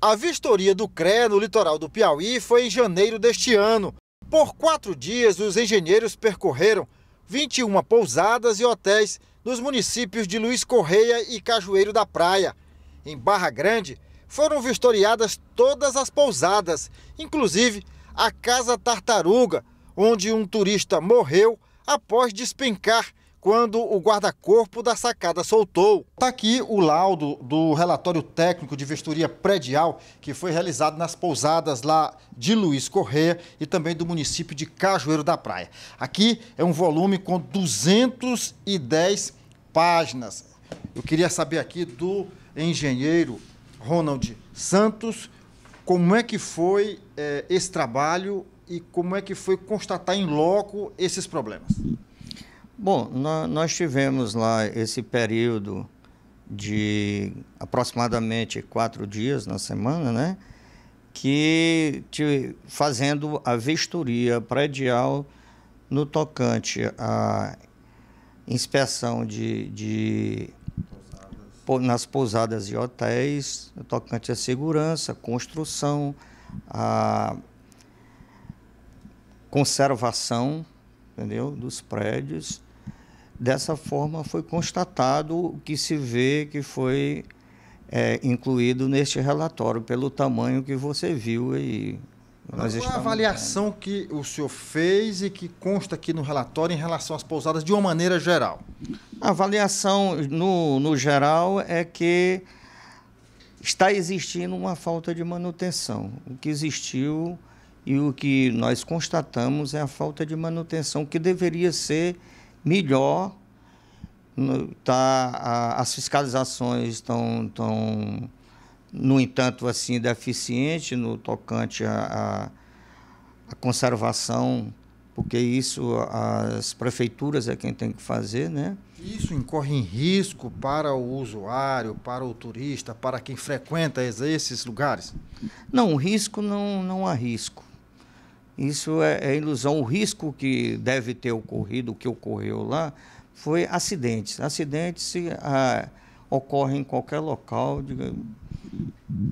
A vistoria do CRE no litoral do Piauí foi em janeiro deste ano. Por quatro dias, os engenheiros percorreram 21 pousadas e hotéis nos municípios de Luiz Correia e Cajueiro da Praia. Em Barra Grande, foram vistoriadas todas as pousadas, inclusive a Casa Tartaruga, onde um turista morreu após despencar quando o guarda-corpo da sacada soltou. Está aqui o laudo do relatório técnico de vestoria predial que foi realizado nas pousadas lá de Luiz Correia e também do município de Cajueiro da Praia. Aqui é um volume com 210 páginas. Eu queria saber aqui do engenheiro Ronald Santos como é que foi é, esse trabalho e como é que foi constatar em loco esses problemas. Bom, nós tivemos lá esse período de aproximadamente quatro dias na semana, né? Que fazendo a vistoria predial no tocante à inspeção de, de nas pousadas e hotéis, no tocante à segurança, construção, a conservação, entendeu, dos prédios Dessa forma, foi constatado o que se vê que foi é, incluído neste relatório, pelo tamanho que você viu aí. Nós Qual é a avaliação vendo? que o senhor fez e que consta aqui no relatório em relação às pousadas de uma maneira geral? A avaliação, no, no geral, é que está existindo uma falta de manutenção. O que existiu e o que nós constatamos é a falta de manutenção que deveria ser melhor. Tá, a, as fiscalizações estão, tão, no entanto, assim, deficientes no tocante à, à conservação porque isso as prefeituras é quem tem que fazer, né? Isso incorre em risco para o usuário, para o turista, para quem frequenta esses lugares? Não, risco não, não há risco. Isso é, é ilusão. O risco que deve ter ocorrido, o que ocorreu lá, foi acidentes. Acidentes se, ah, ocorrem em qualquer local, de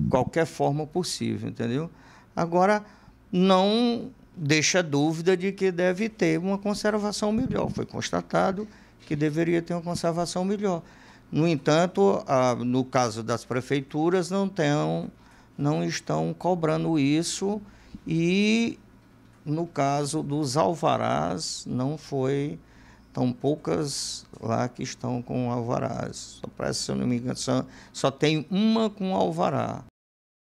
qualquer forma possível, entendeu? Agora, não deixa dúvida de que deve ter uma conservação melhor. Foi constatado que deveria ter uma conservação melhor. No entanto, ah, no caso das prefeituras, não, tem, não estão cobrando isso e no caso dos alvarás, não foi tão poucas lá que estão com alvarás. Só parece, se eu não me engano, só, só tem uma com alvará.